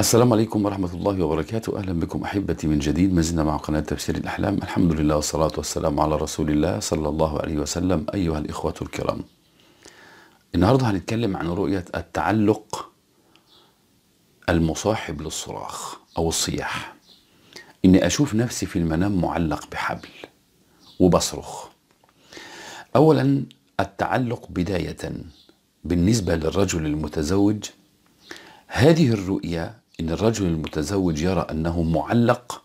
السلام عليكم ورحمة الله وبركاته أهلا بكم أحبتي من جديد ما زلنا مع قناة تفسير الأحلام الحمد لله والصلاة والسلام على رسول الله صلى الله عليه وسلم أيها الإخوة الكرام النهاردة هنتكلم عن رؤية التعلق المصاحب للصراخ أو الصياح إني أشوف نفسي في المنام معلق بحبل وبصرخ أولا التعلق بداية بالنسبة للرجل المتزوج هذه الرؤية إن الرجل المتزوج يرى أنه معلق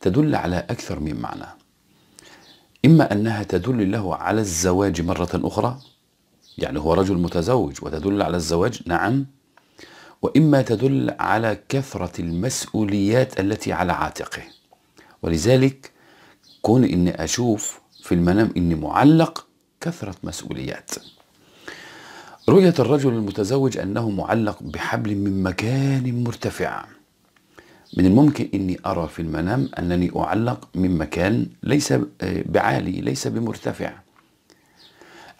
تدل على أكثر من معنى إما أنها تدل له على الزواج مرة أخرى يعني هو رجل متزوج وتدل على الزواج نعم وإما تدل على كثرة المسؤوليات التي على عاتقه ولذلك كون إني أشوف في المنام إني معلق كثرة مسؤوليات رؤية الرجل المتزوج أنه معلق بحبل من مكان مرتفع من الممكن أني أرى في المنام أنني أعلق من مكان ليس آه، بعالي ليس بمرتفع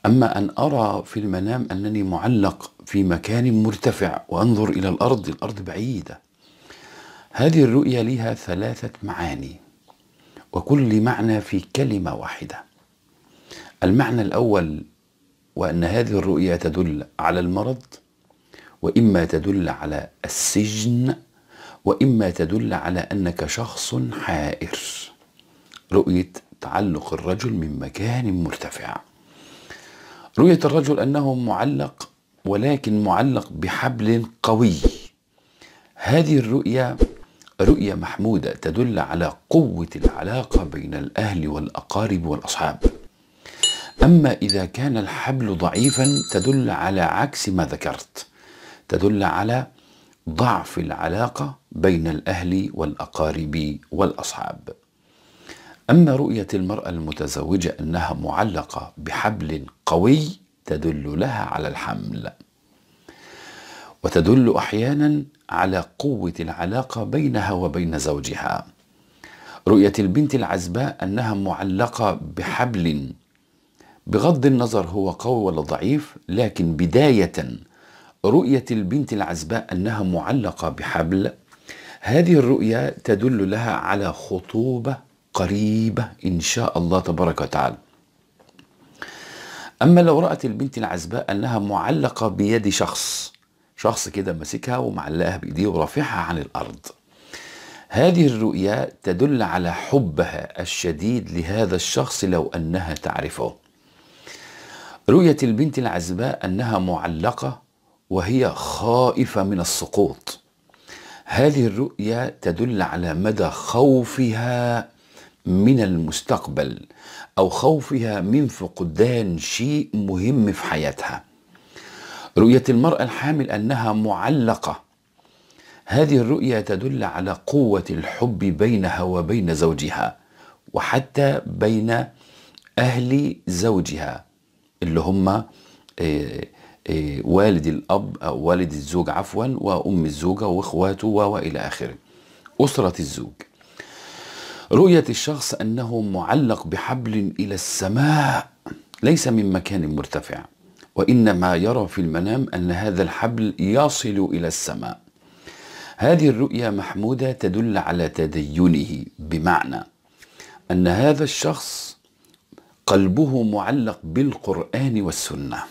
أما أن أرى في المنام أنني معلق في مكان مرتفع وأنظر إلى الأرض الأرض بعيدة هذه الرؤية لها ثلاثة معاني وكل معنى في كلمة واحدة المعنى الأول وأن هذه الرؤية تدل على المرض وإما تدل على السجن وإما تدل على أنك شخص حائر رؤية تعلق الرجل من مكان مرتفع رؤية الرجل أنه معلق ولكن معلق بحبل قوي هذه الرؤية رؤية محمودة تدل على قوة العلاقة بين الأهل والأقارب والأصحاب أما إذا كان الحبل ضعيفا تدل على عكس ما ذكرت تدل على ضعف العلاقة بين الأهل والأقارب والأصحاب أما رؤية المرأة المتزوجة أنها معلقة بحبل قوي تدل لها على الحمل وتدل أحيانا على قوة العلاقة بينها وبين زوجها رؤية البنت العزباء أنها معلقة بحبل بغض النظر هو قوي ولا ضعيف لكن بداية رؤية البنت العزباء أنها معلقة بحبل هذه الرؤية تدل لها على خطوبة قريبة إن شاء الله تبارك وتعالى أما لو رأت البنت العزباء أنها معلقة بيد شخص شخص كده ماسكها ومعلقها بإيديه ورافعها عن الأرض هذه الرؤيا تدل على حبها الشديد لهذا الشخص لو أنها تعرفه رؤية البنت العزباء أنها معلقة وهي خائفة من السقوط هذه الرؤية تدل على مدى خوفها من المستقبل أو خوفها من فقدان شيء مهم في حياتها رؤية المرأة الحامل أنها معلقة هذه الرؤية تدل على قوة الحب بينها وبين زوجها وحتى بين أهل زوجها اللي هم آه، آه، والد الأب أو والد الزوج عفوا وأم الزوجة وإخواته وإلى آخره أسرة الزوج رؤية الشخص أنه معلق بحبل إلى السماء ليس من مكان مرتفع وإنما يرى في المنام أن هذا الحبل يصل إلى السماء هذه الرؤية محمودة تدل على تدينه بمعنى أن هذا الشخص قلبه معلق بالقرآن والسنة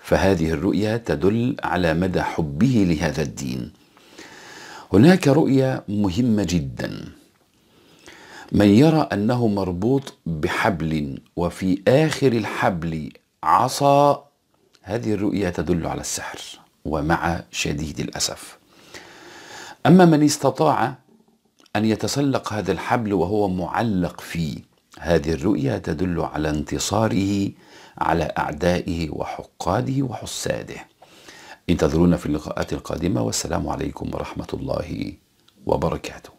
فهذه الرؤية تدل على مدى حبه لهذا الدين هناك رؤية مهمة جدا من يرى أنه مربوط بحبل وفي آخر الحبل عصا هذه الرؤية تدل على السحر ومع شديد الأسف أما من استطاع أن يتسلق هذا الحبل وهو معلق فيه هذه الرؤيا تدل على انتصاره على أعدائه وحقاده وحساده انتظرونا في اللقاءات القادمة والسلام عليكم ورحمة الله وبركاته